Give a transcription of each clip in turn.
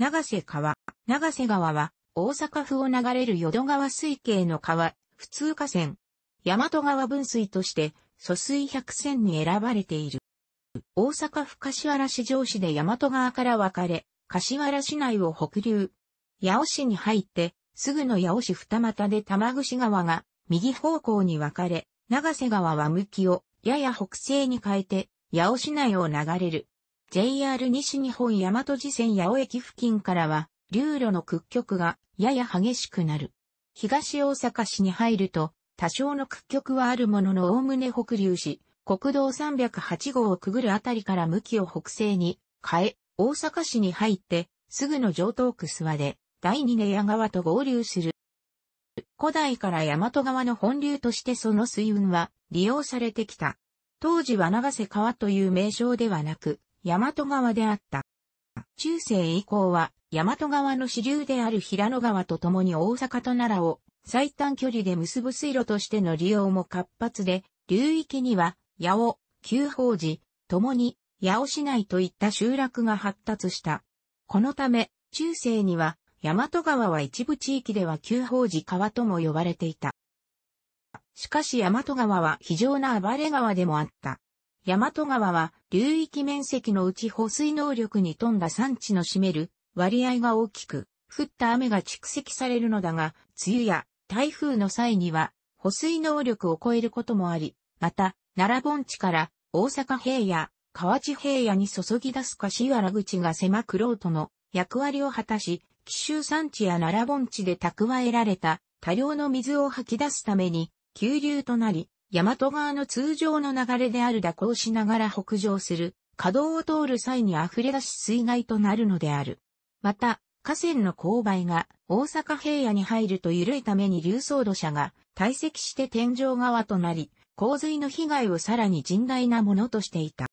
長瀬川。長瀬川は、大阪府を流れる淀川水系の川、普通河川。大和川分水として、疎水百選に選ばれている。大阪府柏原市上市で大和川から分かれ、柏原市内を北流。八尾市に入って、すぐの八尾市二股で玉串川が、右方向に分かれ、長瀬川は向きを、やや北西に変えて、八尾市内を流れる。JR 西日本大和地線八尾駅付近からは、流路の屈曲がやや激しくなる。東大阪市に入ると、多少の屈曲はあるものの概ね北流し、国道308号をくぐるあたりから向きを北西に変え、大阪市に入って、すぐの上東区諏訪で、第二根屋川と合流する。古代から大和川の本流としてその水運は利用されてきた。当時は長瀬川という名称ではなく、大和川であった。中世以降は、大和川の支流である平野川と共に大阪と奈良を最短距離で結ぶ水路としての利用も活発で、流域には、八尾、旧宝寺、共に、八尾市内といった集落が発達した。このため、中世には、大和川は一部地域では旧宝寺川とも呼ばれていた。しかし大和川は非常な暴れ川でもあった。大和川は流域面積のうち保水能力に富んだ産地の占める割合が大きく、降った雨が蓄積されるのだが、梅雨や台風の際には保水能力を超えることもあり、また、奈良盆地から大阪平野、河内平野に注ぎ出す柏原口が狭くろうとの役割を果たし、紀州山地や奈良盆地で蓄えられた多量の水を吐き出すために、急流となり、大和川の通常の流れである蛇行しながら北上する、河道を通る際に溢れ出し水害となるのである。また、河川の勾配が大阪平野に入ると緩いために流走土砂が堆積して天井川となり、洪水の被害をさらに甚大なものとしていた。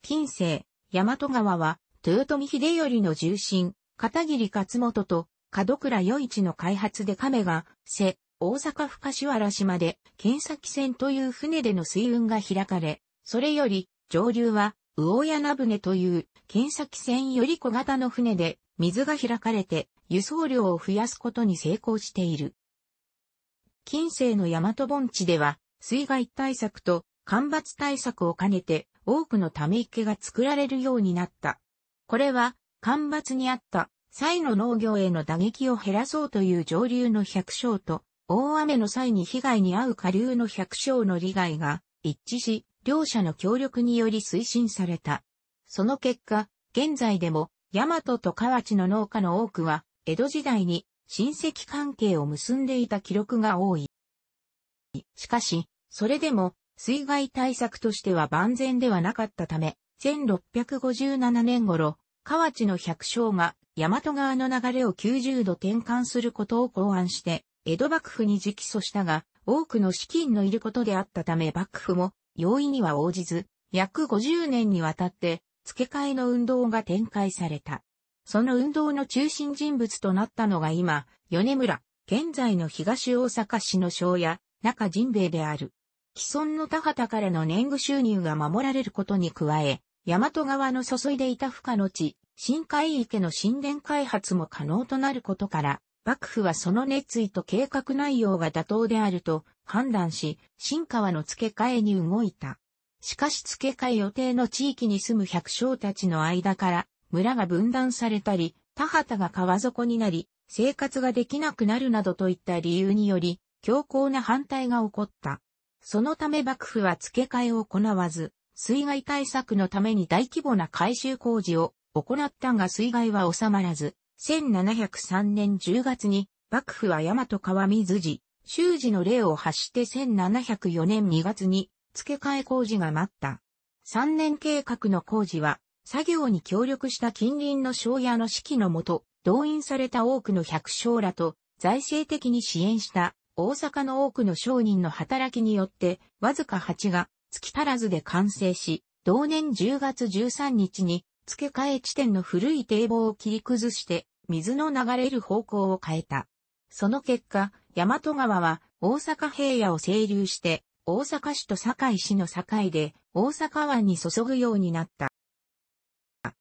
近世、大和川は、豊臣秀頼の重臣、片桐勝元と、門倉与一の開発で亀が、瀬、大阪府柏原市まで、剣崎線という船での水運が開かれ、それより、上流は、魚屋名船という、剣崎船より小型の船で、水が開かれて、輸送量を増やすことに成功している。近世の大和盆地では、水害対策と干ばつ対策を兼ねて、多くのため池が作られるようになった。これは、干ばつにあった、際の農業への打撃を減らそうという上流の百姓と、大雨の際に被害に遭う下流の百姓の利害が一致し、両者の協力により推進された。その結果、現在でも、大和と河内の農家の多くは、江戸時代に親戚関係を結んでいた記録が多い。しかし、それでも、水害対策としては万全ではなかったため、1657年頃、河内の百姓が大和川の流れを90度転換することを考案して、江戸幕府に直訴したが、多くの資金のいることであったため幕府も容易には応じず、約50年にわたって付け替えの運動が展開された。その運動の中心人物となったのが今、米村、現在の東大阪市の庄屋、中神兵衛である。既存の田畑からの年貢収入が守られることに加え、大和川の注いでいた負荷の地、深海池の神殿開発も可能となることから、幕府はその熱意と計画内容が妥当であると判断し、新川の付け替えに動いた。しかし付け替え予定の地域に住む百姓たちの間から村が分断されたり、田畑が川底になり、生活ができなくなるなどといった理由により、強硬な反対が起こった。そのため幕府は付け替えを行わず、水害対策のために大規模な改修工事を行ったが水害は収まらず、1703年10月に、幕府は大和川水寺、修寺の例を発して1704年2月に、付け替え工事が待った。3年計画の工事は、作業に協力した近隣の庄屋の指揮のもと、動員された多くの百姓らと、財政的に支援した大阪の多くの商人の働きによって、わずか8が月足らずで完成し、同年10月13日に、付け替え地点の古い堤防を切り崩して、水の流れる方向を変えた。その結果、大和川は大阪平野を清流して、大阪市と堺市の境で大阪湾に注ぐようになった。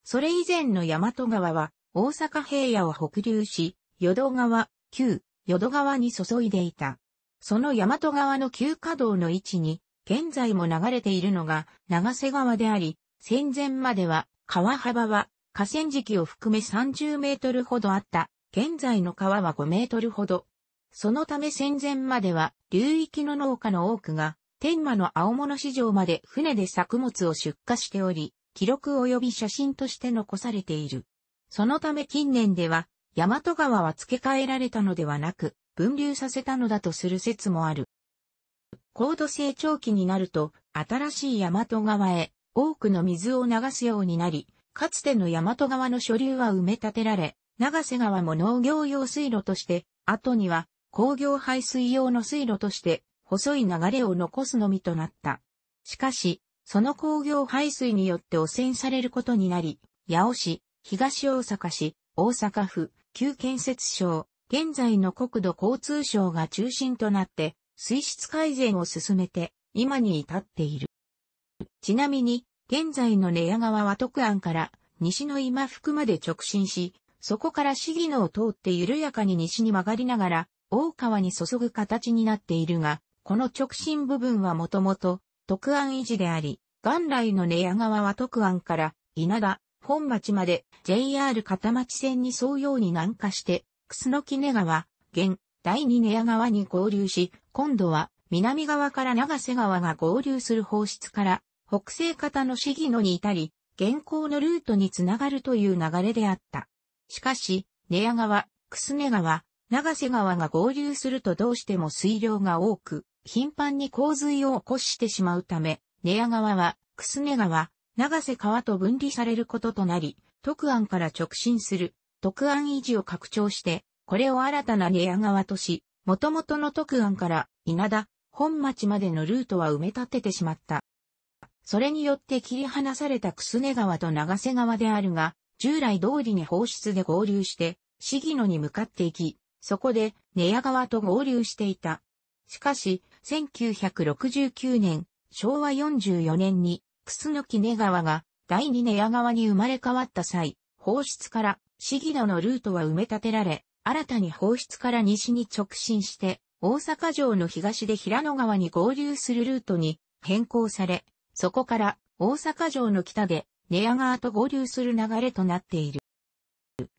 それ以前の大和川は大阪平野を北流し、淀川、旧、淀川に注いでいた。その大和川の旧河道の位置に、現在も流れているのが長瀬川であり、戦前までは川幅は河川敷を含め30メートルほどあった。現在の川は5メートルほど。そのため戦前までは流域の農家の多くが天満の青物市場まで船で作物を出荷しており、記録及び写真として残されている。そのため近年では、大和川は付け替えられたのではなく、分流させたのだとする説もある。高度成長期になると、新しい大和川へ多くの水を流すようになり、かつての大和川の所流は埋め立てられ、長瀬川も農業用水路として、後には工業排水用の水路として、細い流れを残すのみとなった。しかし、その工業排水によって汚染されることになり、八尾市、東大阪市、大阪府、旧建設省、現在の国土交通省が中心となって、水質改善を進めて、今に至っている。ちなみに、現在の寝屋川は徳安から西の今福まで直進し、そこから市議のを通って緩やかに西に曲がりながら、大川に注ぐ形になっているが、この直進部分はもともと、徳安維持であり、元来の寝屋川は徳安から、稲田、本町まで JR 片町線に沿うように南下して、楠木根川、現、第二寝屋川に合流し、今度は南側から長瀬川が合流する方室から北西方の市議のに至り、現行のルートにつながるという流れであった。しかし、寝屋川、楠ね川、長瀬川が合流するとどうしても水量が多く、頻繁に洪水を起こしてしまうため、寝屋川は、楠ね川、長瀬川と分離されることとなり、徳安から直進する、徳安維持を拡張して、これを新たな寝屋川とし、元々の徳安から稲田、本町までのルートは埋め立ててしまった。それによって切り離されたスネ川と長瀬川であるが、従来通りに放出で合流して、ギノに向かっていき、そこでネ屋川と合流していた。しかし、1969年、昭和44年に、楠キ根川が第二ネ屋川に生まれ変わった際、放出からギノのルートは埋め立てられ、新たに放出から西に直進して、大阪城の東で平野川に合流するルートに変更され、そこから大阪城の北で寝屋川と合流する流れとなっている。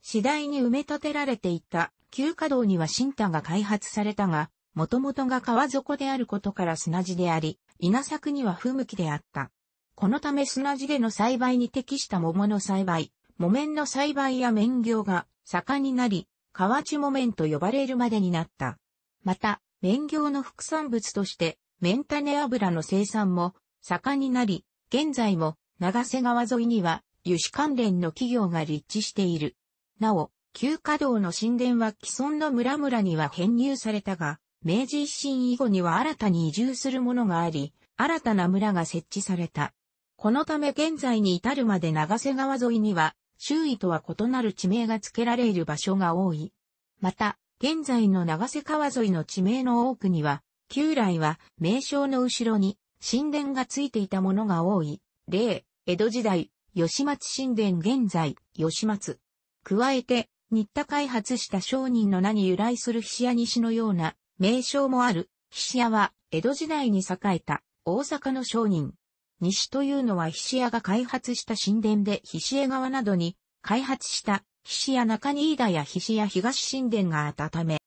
次第に埋め立てられていた旧華道には新田が開発されたが、元々が川底であることから砂地であり、稲作には不向きであった。このため砂地での栽培に適した桃の栽培、木綿の栽培や綿業が盛んになり、河内木綿と呼ばれるまでになった。また、綿業の副産物として、綿種油の生産も盛んになり、現在も長瀬川沿いには油脂関連の企業が立地している。なお、旧華道の神殿は既存の村々には編入されたが、明治維新以後には新たに移住するものがあり、新たな村が設置された。このため現在に至るまで長瀬川沿いには、周囲とは異なる地名が付けられる場所が多い。また、現在の長瀬川沿いの地名の多くには、旧来は名称の後ろに神殿がついていたものが多い。例、江戸時代、吉松神殿現在、吉松。加えて、新田開発した商人の名に由来する菱屋西のような名称もある。菱屋は、江戸時代に栄えた、大阪の商人。西というのは菱屋が開発した神殿で菱江川などに開発した菱屋中新田や菱屋東神殿があったため、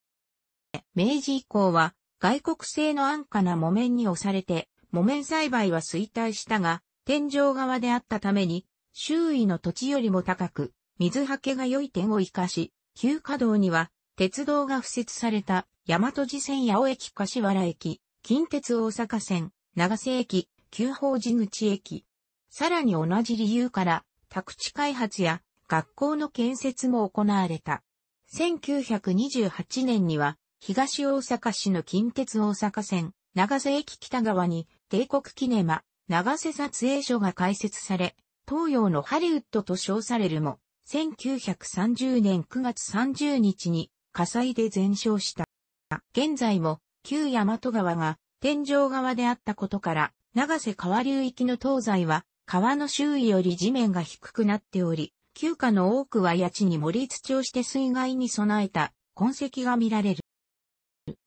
明治以降は外国製の安価な木綿に押されて木綿栽培は衰退したが、天井側であったために、周囲の土地よりも高く、水はけが良い点を活かし、旧稼働には、鉄道が付設された、大和寺線八尾駅柏原駅、近鉄大阪線、長瀬駅、旧法寺口駅。さらに同じ理由から、宅地開発や学校の建設も行われた。1928年には、東大阪市の近鉄大阪線、長瀬駅北側に帝国キネマ、長瀬撮影所が開設され、東洋のハリウッドと称されるも、1930年9月30日に火災で全焼した。現在も旧大和川が天井側であったことから、長瀬川流域の東西は川の周囲より地面が低くなっており、旧家の多くは谷地に盛り土をして水害に備えた痕跡が見られる。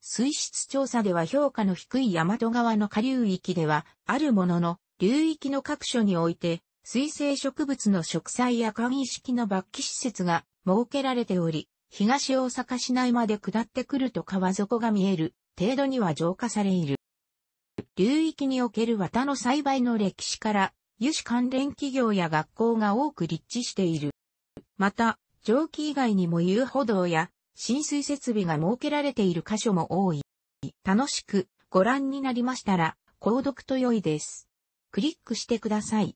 水質調査では評価の低い大和川の下流域では、あるものの、流域の各所において、水生植物の植栽や易式の抜記施設が設けられており、東大阪市内まで下ってくると川底が見える程度には浄化されいる。流域における綿の栽培の歴史から、油脂関連企業や学校が多く立地している。また、蒸気以外にも遊歩道や浸水設備が設けられている箇所も多い。楽しくご覧になりましたら、購読と良いです。クリックしてください。